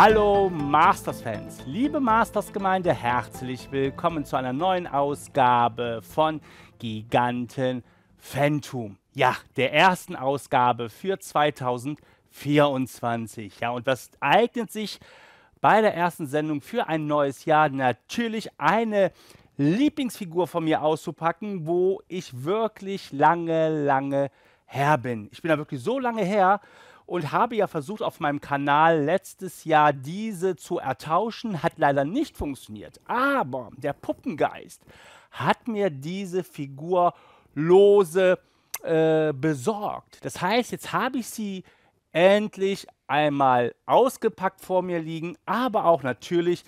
Hallo Masters-Fans, liebe Masters-Gemeinde, herzlich willkommen zu einer neuen Ausgabe von Giganten Phantom. Ja, der ersten Ausgabe für 2024. Ja, und was eignet sich bei der ersten Sendung für ein neues Jahr? Natürlich eine Lieblingsfigur von mir auszupacken, wo ich wirklich lange, lange her bin. Ich bin da wirklich so lange her und habe ja versucht, auf meinem Kanal letztes Jahr diese zu ertauschen, hat leider nicht funktioniert. Aber der Puppengeist hat mir diese Figur lose äh, besorgt. Das heißt, jetzt habe ich sie endlich einmal ausgepackt vor mir liegen, aber auch natürlich,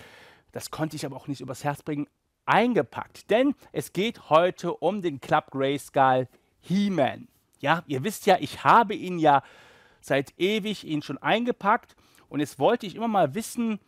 das konnte ich aber auch nicht übers Herz bringen, eingepackt. Denn es geht heute um den Club Grayskull He-Man. Ja, ihr wisst ja, ich habe ihn ja seit ewig ihn schon eingepackt und jetzt wollte ich immer mal wissen,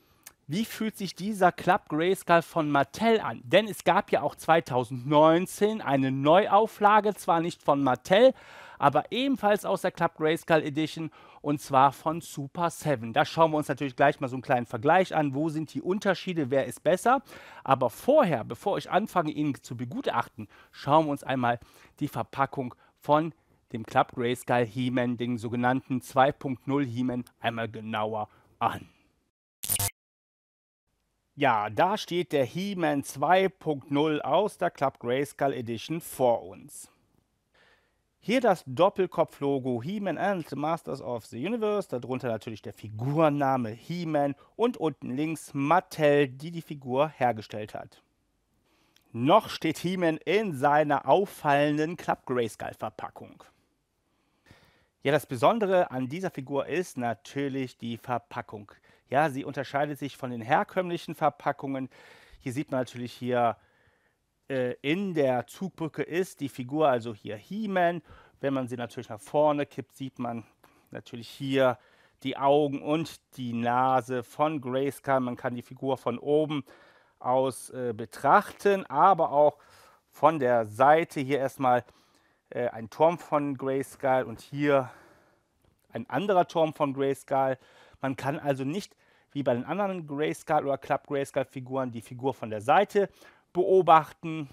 wie fühlt sich dieser Club Grayscale von Mattel an? Denn es gab ja auch 2019 eine Neuauflage, zwar nicht von Mattel, aber ebenfalls aus der Club Grayscale Edition und zwar von Super 7. Da schauen wir uns natürlich gleich mal so einen kleinen Vergleich an. Wo sind die Unterschiede? Wer ist besser? Aber vorher, bevor ich anfange, ihn zu begutachten, schauen wir uns einmal die Verpackung von dem Club Grayscale He-Man, den sogenannten 2.0 He-Man, einmal genauer an. Ja, da steht der He-Man 2.0 aus der Club Grayscale Edition vor uns. Hier das Doppelkopflogo He-Man and the Masters of the Universe, darunter natürlich der Figurname He-Man und unten links Mattel, die die Figur hergestellt hat. Noch steht He-Man in seiner auffallenden Club Grayscale-Verpackung. Ja, das Besondere an dieser Figur ist natürlich die Verpackung. Ja, sie unterscheidet sich von den herkömmlichen Verpackungen. Hier sieht man natürlich hier äh, in der Zugbrücke ist die Figur, also hier He-Man. Wenn man sie natürlich nach vorne kippt, sieht man natürlich hier die Augen und die Nase von Grayscale. Man kann die Figur von oben aus äh, betrachten, aber auch von der Seite hier erstmal äh, ein Turm von Grayscale und hier ein anderer Turm von Grayscale. Man kann also nicht wie bei den anderen Grayscale oder Club Grayscale Figuren die Figur von der Seite beobachten.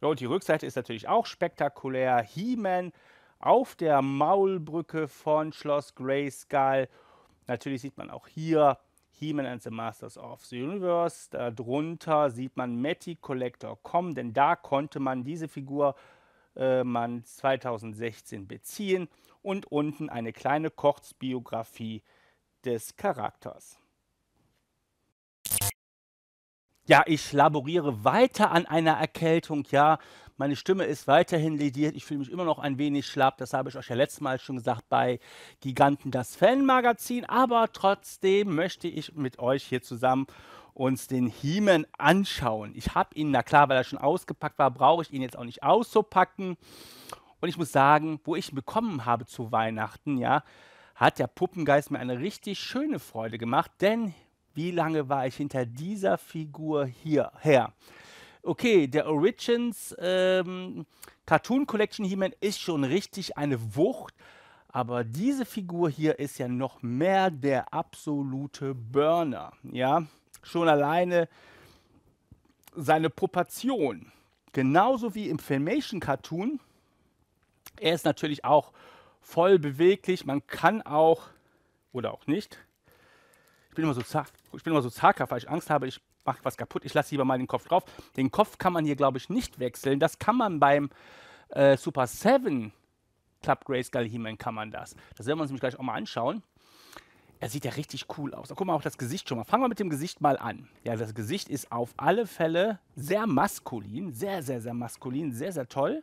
Ja, und die Rückseite ist natürlich auch spektakulär. He-Man auf der Maulbrücke von Schloss Grayskull. Natürlich sieht man auch hier He-Man and the Masters of the Universe. Darunter sieht man Matty Collector.com, denn da konnte man diese Figur äh, man 2016 beziehen und unten eine kleine Kurzbiografie des Charakters. Ja, ich laboriere weiter an einer Erkältung. Ja, meine Stimme ist weiterhin lediert. Ich fühle mich immer noch ein wenig schlapp. Das habe ich euch ja letztes Mal schon gesagt bei Giganten das Fanmagazin. Aber trotzdem möchte ich mit euch hier zusammen uns den Hiemen anschauen. Ich habe ihn, na klar, weil er schon ausgepackt war, brauche ich ihn jetzt auch nicht auszupacken. Und ich muss sagen, wo ich ihn bekommen habe zu Weihnachten, ja, hat der Puppengeist mir eine richtig schöne Freude gemacht, denn wie lange war ich hinter dieser Figur hierher? Okay, der Origins ähm, Cartoon Collection He-Man ist schon richtig eine Wucht, aber diese Figur hier ist ja noch mehr der absolute Burner, ja schon alleine seine Proportion. Genauso wie im Filmation-Cartoon. Er ist natürlich auch voll beweglich. Man kann auch, oder auch nicht. Ich bin immer so, zag, ich so zaghaft, weil ich Angst habe, ich mache was kaputt. Ich lasse lieber mal den Kopf drauf. Den Kopf kann man hier, glaube ich, nicht wechseln. Das kann man beim äh, Super 7 Club Grayscale he kann man das. Das werden wir uns nämlich gleich auch mal anschauen. Er sieht ja richtig cool aus. guck mal auch das Gesicht schon mal. Fangen wir mit dem Gesicht mal an. Ja, das Gesicht ist auf alle Fälle sehr maskulin. Sehr, sehr, sehr maskulin. Sehr, sehr toll.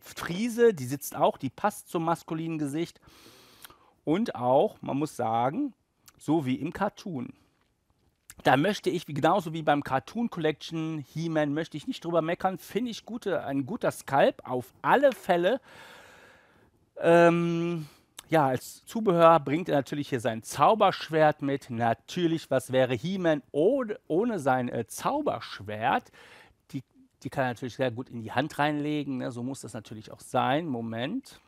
Friese, die sitzt auch, die passt zum maskulinen Gesicht. Und auch, man muss sagen, so wie im Cartoon. Da möchte ich, genauso wie beim Cartoon Collection He-Man, möchte ich nicht drüber meckern. Finde ich gute, ein guter Skalp auf alle Fälle. Ähm, ja, als Zubehör bringt er natürlich hier sein Zauberschwert mit. Natürlich, was wäre He-Man ohne, ohne, sein äh, Zauberschwert? Die, die kann er natürlich sehr gut in die Hand reinlegen. Ne? So muss das natürlich auch sein. Moment.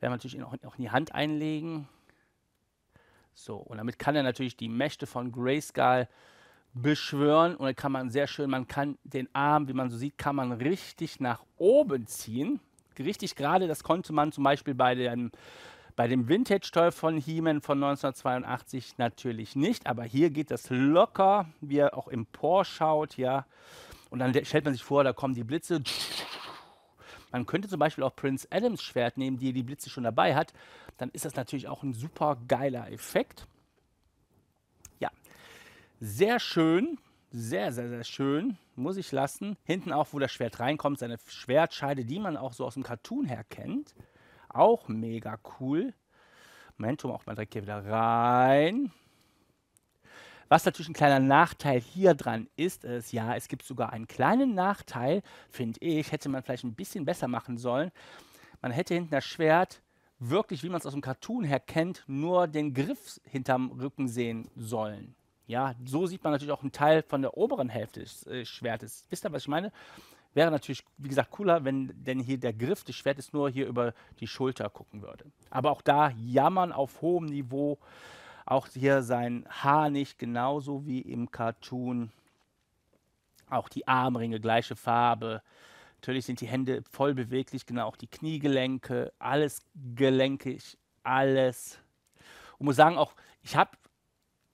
Werden wir natürlich auch, auch in die Hand einlegen. So, und damit kann er natürlich die Mächte von Grayskull beschwören. Und dann kann man sehr schön, man kann den Arm, wie man so sieht, kann man richtig nach oben ziehen richtig gerade. Das konnte man zum Beispiel bei dem, bei dem Vintage-Toy von He-Man von 1982 natürlich nicht. Aber hier geht das locker, wie er auch im Por schaut, ja. Und dann stellt man sich vor, da kommen die Blitze. Man könnte zum Beispiel auch Prince Adams Schwert nehmen, die die Blitze schon dabei hat. Dann ist das natürlich auch ein super geiler Effekt. Ja, sehr schön sehr, sehr, sehr schön, muss ich lassen. Hinten auch, wo das Schwert reinkommt, seine Schwertscheide, die man auch so aus dem Cartoon her kennt. Auch mega cool. Momentum auch mal direkt hier wieder rein. Was natürlich ein kleiner Nachteil hier dran ist, ist, ja, es gibt sogar einen kleinen Nachteil, finde ich, hätte man vielleicht ein bisschen besser machen sollen. Man hätte hinten das Schwert wirklich, wie man es aus dem Cartoon her kennt, nur den Griff hinterm Rücken sehen sollen. Ja, so sieht man natürlich auch einen Teil von der oberen Hälfte des äh, Schwertes. Wisst ihr, was ich meine? Wäre natürlich, wie gesagt, cooler, wenn denn hier der Griff des Schwertes nur hier über die Schulter gucken würde. Aber auch da jammern auf hohem Niveau. Auch hier sein Haar nicht genauso wie im Cartoon. Auch die Armringe gleiche Farbe. Natürlich sind die Hände voll beweglich, genau auch die Kniegelenke, alles gelenkig, alles. Und muss sagen, auch ich habe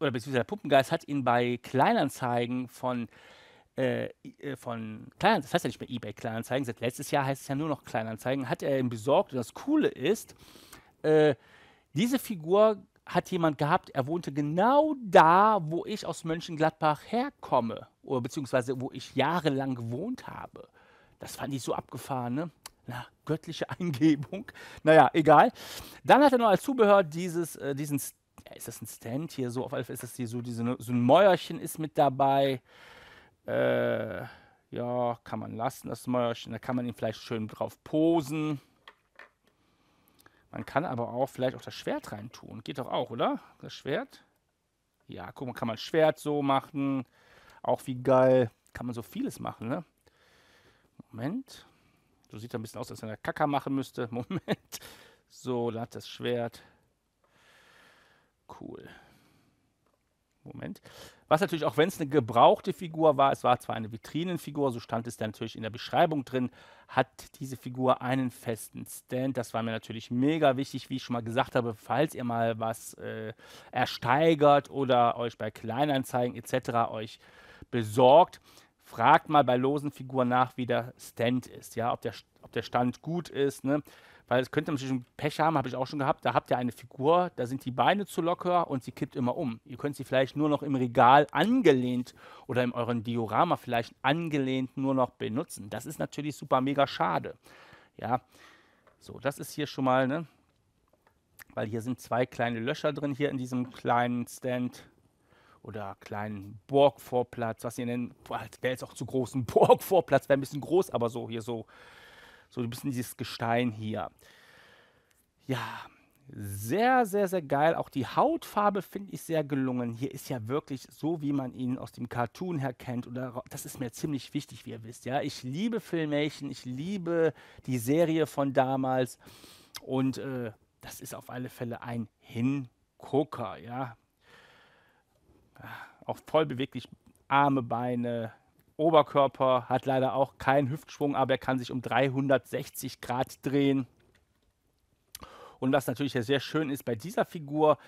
oder beziehungsweise der Puppengeist hat ihn bei Kleinanzeigen von äh, äh von Kleinanzeigen, das heißt ja nicht mehr eBay Kleinanzeigen, seit letztes Jahr heißt es ja nur noch Kleinanzeigen, hat er ihn besorgt. Und das Coole ist, äh, diese Figur hat jemand gehabt, er wohnte genau da, wo ich aus Mönchengladbach herkomme, oder beziehungsweise wo ich jahrelang gewohnt habe. Das fand ich so abgefahren, ne? Na, göttliche Eingebung. Naja, egal. Dann hat er noch als Zubehör dieses, äh, diesen ja, ist das ein Stand hier? So auf alle Fälle ist das hier so, diese, ne, so ein Mäuerchen ist mit dabei. Äh, ja, kann man lassen, das Mäuerchen. Da kann man ihn vielleicht schön drauf posen. Man kann aber auch vielleicht auch das Schwert reintun. Geht doch auch, oder? Das Schwert. Ja, guck mal, kann man Schwert so machen. Auch wie geil. Kann man so vieles machen, ne? Moment. So sieht er ein bisschen aus, als wenn er Kacker machen müsste. Moment. So, da hat das Schwert cool. Moment. Was natürlich, auch wenn es eine gebrauchte Figur war, es war zwar eine Vitrinenfigur, so stand es dann natürlich in der Beschreibung drin, hat diese Figur einen festen Stand. Das war mir natürlich mega wichtig, wie ich schon mal gesagt habe, falls ihr mal was äh, ersteigert oder euch bei Kleinanzeigen etc. euch besorgt, fragt mal bei losen Figuren nach, wie der Stand ist, ja, ob der, ob der Stand gut ist, ne? weil es könnte natürlich ein Pech haben, habe ich auch schon gehabt. Da habt ihr eine Figur, da sind die Beine zu locker und sie kippt immer um. Ihr könnt sie vielleicht nur noch im Regal angelehnt oder in euren Diorama vielleicht angelehnt nur noch benutzen. Das ist natürlich super mega schade. Ja, so, das ist hier schon mal, ne? Weil hier sind zwei kleine Löcher drin, hier in diesem kleinen Stand oder kleinen Borgvorplatz, was ihr nennt. wäre jetzt auch zu groß. Ein Borgvorplatz wäre ein bisschen groß, aber so hier so so ein bisschen dieses Gestein hier. Ja, sehr, sehr, sehr geil. Auch die Hautfarbe finde ich sehr gelungen. Hier ist ja wirklich so, wie man ihn aus dem Cartoon her kennt. Oder das ist mir ziemlich wichtig, wie ihr wisst. Ja, ich liebe Filmation, ich liebe die Serie von damals. Und äh, das ist auf alle Fälle ein Hingucker. Ja, ah, auch voll beweglich. Arme, Beine, Oberkörper, hat leider auch keinen Hüftschwung, aber er kann sich um 360 Grad drehen. Und was natürlich sehr schön ist bei dieser Figur,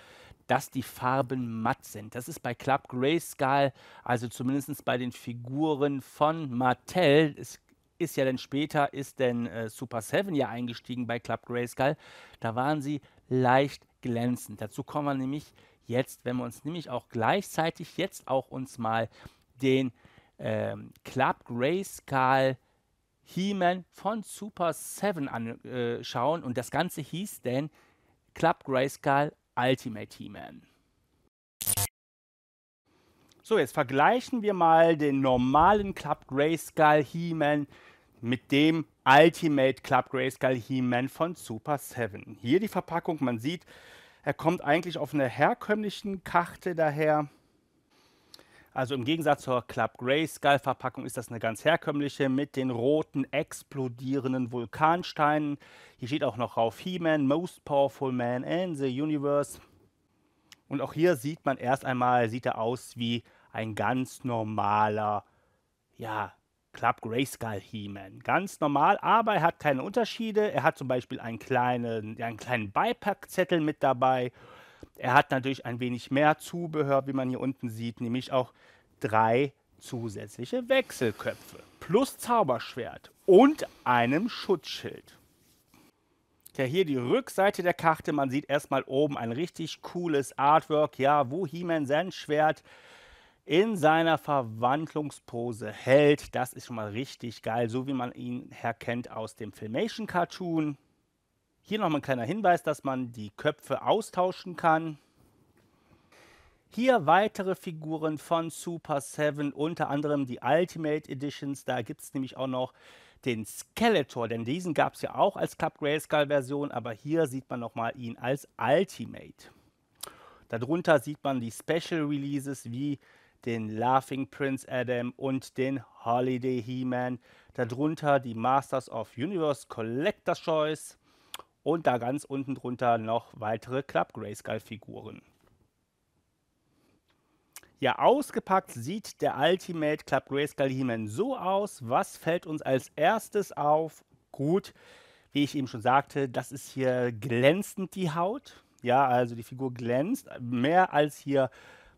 dass die Farben matt sind. Das ist bei Club Grayscale, also zumindest bei den Figuren von Mattel, es ist ja dann später, ist denn äh, Super Seven ja eingestiegen bei Club Grayscale, da waren sie leicht glänzend. Dazu kommen wir nämlich jetzt, wenn wir uns nämlich auch gleichzeitig jetzt auch uns mal den ähm, Club Grayscale He-Man von Super 7 anschauen. Äh, Und das Ganze hieß denn Club Grayscale Ultimate He-Man. So, jetzt vergleichen wir mal den normalen Club Grayscale He-Man mit dem Ultimate Club Grayscale He-Man von Super 7. Hier die Verpackung, man sieht, er kommt eigentlich auf einer herkömmlichen Karte daher. Also im Gegensatz zur Club Grey Skull Verpackung ist das eine ganz herkömmliche mit den roten explodierenden Vulkansteinen. Hier steht auch noch drauf He-Man, Most Powerful Man in the Universe. Und auch hier sieht man erst einmal, sieht er aus wie ein ganz normaler, ja, Club Grayskull He-Man. Ganz normal, aber er hat keine Unterschiede. Er hat zum Beispiel einen kleinen, einen kleinen Beipackzettel mit dabei. Er hat natürlich ein wenig mehr Zubehör, wie man hier unten sieht, nämlich auch drei zusätzliche Wechselköpfe plus Zauberschwert und einem Schutzschild. Ja, hier die Rückseite der Karte. Man sieht erstmal oben ein richtig cooles Artwork. Ja, wo He-Man sein Schwert in seiner Verwandlungspose hält. Das ist schon mal richtig geil, so wie man ihn herkennt aus dem Filmation-Cartoon. Hier nochmal ein kleiner Hinweis, dass man die Köpfe austauschen kann. Hier weitere Figuren von Super 7, unter anderem die Ultimate Editions. Da gibt es nämlich auch noch den Skeletor, denn diesen gab es ja auch als Club Grayskull version aber hier sieht man nochmal ihn als Ultimate. Darunter sieht man die Special Releases wie den Laughing Prince Adam und den Holiday He-Man. Darunter die Masters of Universe Collector Choice und da ganz unten drunter noch weitere Club Grayskull-Figuren. Ja, ausgepackt sieht der Ultimate Club Grayskull He-Man so aus. Was fällt uns als erstes auf? Gut, wie ich eben schon sagte, das ist hier glänzend die Haut. Ja, also die Figur glänzt mehr als hier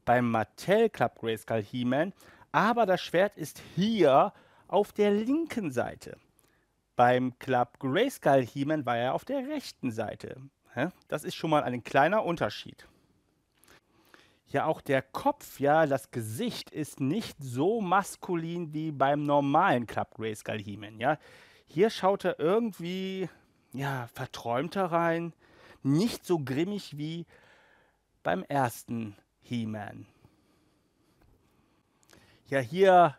beim Mattel Club Grayskull He-Man. Aber das Schwert ist hier auf der linken Seite. Beim Club Grayskull He-Man war er auf der rechten Seite. Das ist schon mal ein kleiner Unterschied. Ja, auch der Kopf, ja, das Gesicht ist nicht so maskulin wie beim normalen Club Grayskull He-Man, ja. Hier schaut er irgendwie, ja, verträumter rein, nicht so grimmig wie beim ersten He-Man. Ja, hier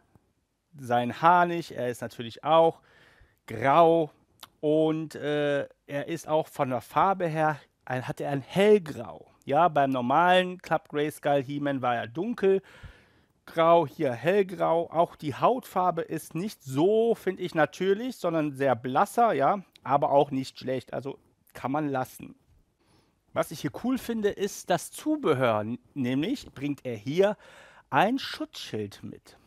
sein Haar nicht, er ist natürlich auch grau und äh, er ist auch von der Farbe her, ein, hat er ein hellgrau. Ja, beim normalen Club Grayskull He-Man war er dunkelgrau, hier hellgrau. Auch die Hautfarbe ist nicht so, finde ich, natürlich, sondern sehr blasser, ja, aber auch nicht schlecht. Also kann man lassen. Was ich hier cool finde, ist das Zubehör. Nämlich bringt er hier ein Schutzschild mit.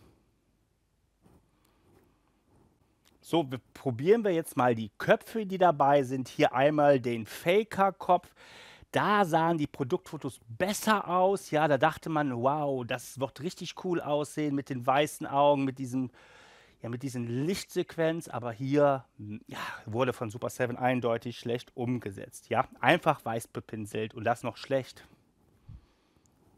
So, wir probieren wir jetzt mal die Köpfe, die dabei sind. Hier einmal den Faker-Kopf. Da sahen die Produktfotos besser aus. Ja, da dachte man, wow, das wird richtig cool aussehen mit den weißen Augen, mit diesem ja, mit diesen Lichtsequenz, aber hier hm, ja, wurde von Super 7 eindeutig schlecht umgesetzt. Ja, einfach weiß bepinselt und das noch schlecht.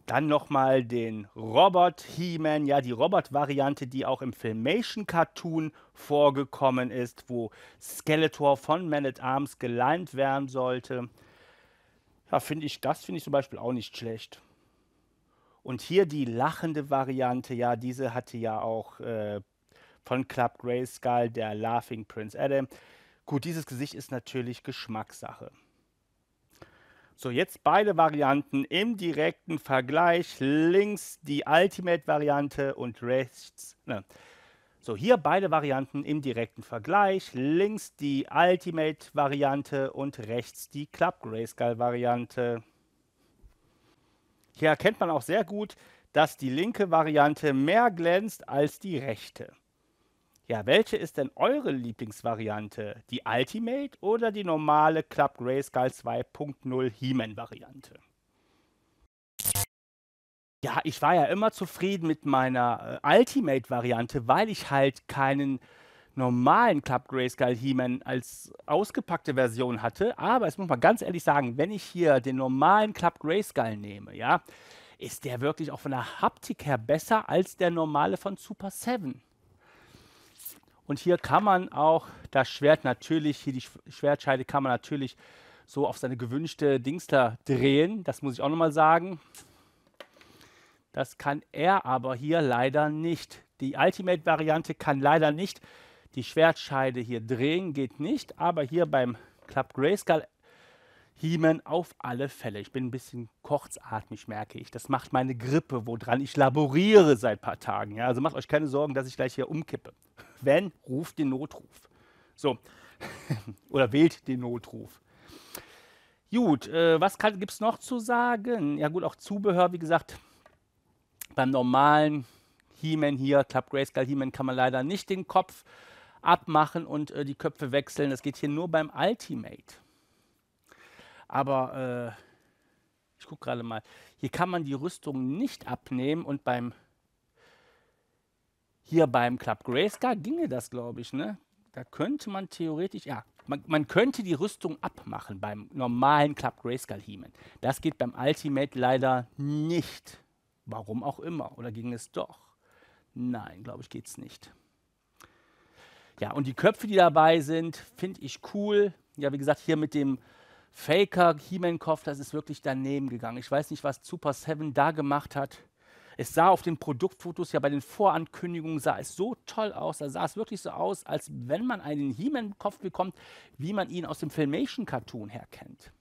Dann nochmal den Robot He-Man, ja, die Robot-Variante, die auch im Filmation-Cartoon vorgekommen ist, wo Skeletor von Man at Arms geleint werden sollte. Ja, finde ich, das finde ich zum Beispiel auch nicht schlecht. Und hier die lachende Variante, ja, diese hatte ja auch äh, von Club Grayskull der Laughing Prince Adam. Gut, dieses Gesicht ist natürlich Geschmackssache. So, jetzt beide Varianten im direkten Vergleich. Links die Ultimate-Variante und rechts. Ne. So, hier beide Varianten im direkten Vergleich. Links die Ultimate-Variante und rechts die Club Grayscale-Variante. Hier erkennt man auch sehr gut, dass die linke Variante mehr glänzt als die rechte. Ja, welche ist denn eure Lieblingsvariante? Die Ultimate oder die normale Club Grayskull 2.0 He-Man-Variante? Ja, ich war ja immer zufrieden mit meiner äh, Ultimate-Variante, weil ich halt keinen normalen Club Grayskull He-Man als ausgepackte Version hatte. Aber es muss man ganz ehrlich sagen, wenn ich hier den normalen Club Grayskull nehme, ja, ist der wirklich auch von der Haptik her besser als der normale von Super 7. Und hier kann man auch das Schwert natürlich, hier die Schwertscheide kann man natürlich so auf seine gewünschte Dingsler drehen. Das muss ich auch nochmal sagen. Das kann er aber hier leider nicht. Die Ultimate-Variante kann leider nicht die Schwertscheide hier drehen, geht nicht. Aber hier beim Club Grayskull He-Man auf alle Fälle. Ich bin ein bisschen kurzatmig, merke ich. Das macht meine Grippe, woran ich laboriere seit ein paar Tagen. Ja? Also macht euch keine Sorgen, dass ich gleich hier umkippe. Wenn, ruft den Notruf. So, oder wählt den Notruf. Gut, äh, was gibt es noch zu sagen? Ja gut, auch Zubehör, wie gesagt, beim normalen He-Man hier, Club Grayscale He-Man, kann man leider nicht den Kopf abmachen und äh, die Köpfe wechseln. Das geht hier nur beim Ultimate. Aber äh, ich gucke gerade mal, hier kann man die Rüstung nicht abnehmen und beim hier beim Club Grayscar ginge das, glaube ich, ne? Da könnte man theoretisch, ja, man, man, könnte die Rüstung abmachen beim normalen Club Grayskull Heeman. Das geht beim Ultimate leider nicht. Warum auch immer. Oder ging es doch? Nein, glaube ich, geht es nicht. Ja, und die Köpfe, die dabei sind, finde ich cool. Ja, wie gesagt, hier mit dem Faker, Himenkov, das ist wirklich daneben gegangen. Ich weiß nicht, was Super 7 da gemacht hat. Es sah auf den Produktfotos, ja bei den Vorankündigungen sah es so toll aus. Da sah es wirklich so aus, als wenn man einen Himenkopf bekommt, wie man ihn aus dem Filmation-Cartoon herkennt.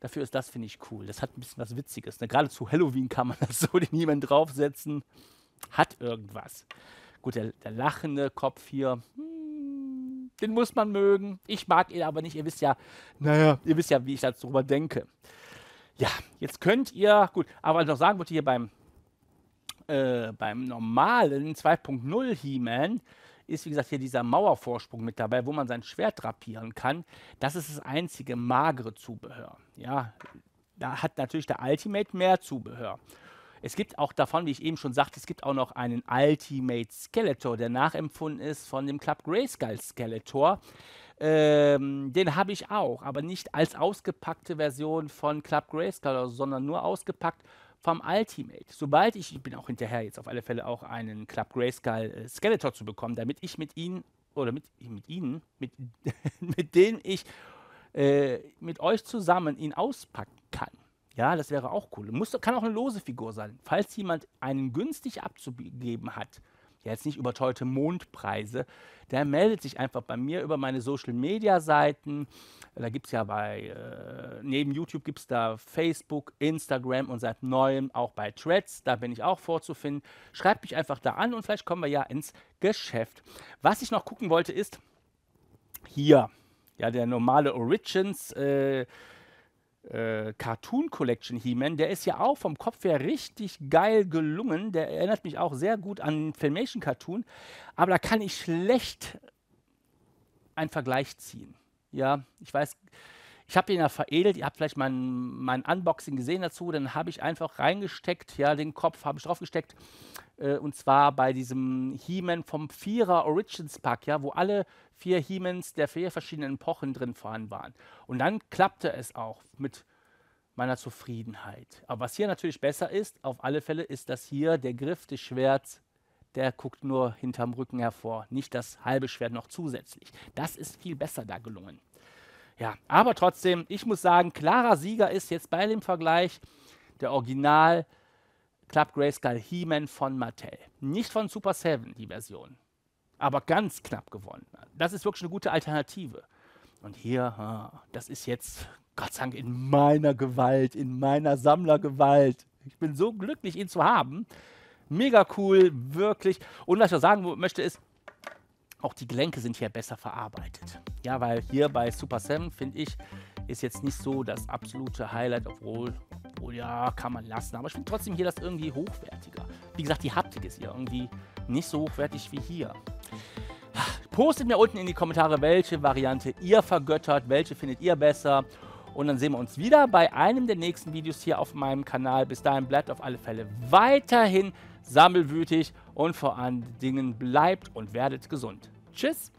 Dafür ist das, finde ich, cool. Das hat ein bisschen was Witziges. Ne? Gerade zu Halloween kann man das so den He-Man draufsetzen. Hat irgendwas. Gut, der, der lachende Kopf hier, Hm. Den muss man mögen. Ich mag ihn aber nicht. Ihr wisst ja, naja, ihr wisst ja, wie ich darüber denke. Ja, jetzt könnt ihr, gut, aber was ich noch sagen wollte hier beim, äh, beim normalen 2.0 He-Man, ist wie gesagt hier dieser Mauervorsprung mit dabei, wo man sein Schwert drapieren kann. Das ist das einzige magere Zubehör. Ja, da hat natürlich der Ultimate mehr Zubehör. Es gibt auch davon, wie ich eben schon sagte, es gibt auch noch einen Ultimate Skeletor, der nachempfunden ist von dem Club Grayskull Skeletor. Ähm, den habe ich auch, aber nicht als ausgepackte Version von Club Grayskull, also, sondern nur ausgepackt vom Ultimate. Sobald ich, ich bin auch hinterher jetzt auf alle Fälle auch einen Club Grayskull äh, Skeletor zu bekommen, damit ich mit ihnen oder mit, mit ihnen, mit, mit denen ich äh, mit euch zusammen ihn auspacken kann. Ja, das wäre auch cool. Muss, kann auch eine lose Figur sein. Falls jemand einen günstig abzugeben hat, jetzt nicht überteuerte Mondpreise, der meldet sich einfach bei mir über meine Social-Media-Seiten. Da gibt es ja bei, äh, neben YouTube gibt es da Facebook, Instagram und seit neuem auch bei Threads. Da bin ich auch vorzufinden. Schreibt mich einfach da an und vielleicht kommen wir ja ins Geschäft. Was ich noch gucken wollte ist, hier, ja, der normale Origins. Äh, äh, Cartoon Collection He-Man, der ist ja auch vom Kopf her richtig geil gelungen. Der erinnert mich auch sehr gut an Filmation Cartoon. Aber da kann ich schlecht einen Vergleich ziehen. Ja, ich weiß, ich habe ihn ja veredelt. Ihr habt vielleicht mein, mein Unboxing gesehen dazu. Dann habe ich einfach reingesteckt, ja, den Kopf habe ich draufgesteckt. Äh, und zwar bei diesem He-Man vom Vierer Origins Pack, ja, wo alle vier He-Mans der vier verschiedenen Epochen drin vorhanden waren. Und dann klappte es auch mit meiner Zufriedenheit. Aber was hier natürlich besser ist, auf alle Fälle, ist, dass hier der Griff des Schwerts, der guckt nur hinterm Rücken hervor, nicht das halbe Schwert noch zusätzlich. Das ist viel besser da gelungen. Ja, aber trotzdem, ich muss sagen, klarer Sieger ist jetzt bei dem Vergleich der Original Club Grayskull He-Man von Mattel. Nicht von Super 7, die Version. Aber ganz knapp gewonnen. Das ist wirklich eine gute Alternative. Und hier, das ist jetzt, Gott sei Dank, in meiner Gewalt, in meiner Sammlergewalt. Ich bin so glücklich, ihn zu haben. Mega cool, wirklich. Und was ich sagen möchte ist, auch die Gelenke sind hier besser verarbeitet. Ja, weil hier bei Super 7, finde ich, ist jetzt nicht so das absolute Highlight, obwohl Oh ja, kann man lassen. Aber ich finde trotzdem hier das irgendwie hochwertiger. Wie gesagt, die Haptik ist hier irgendwie nicht so hochwertig wie hier. Postet mir unten in die Kommentare, welche Variante ihr vergöttert, welche findet ihr besser. Und dann sehen wir uns wieder bei einem der nächsten Videos hier auf meinem Kanal. Bis dahin bleibt auf alle Fälle weiterhin sammelwütig und vor allen Dingen bleibt und werdet gesund. Tschüss!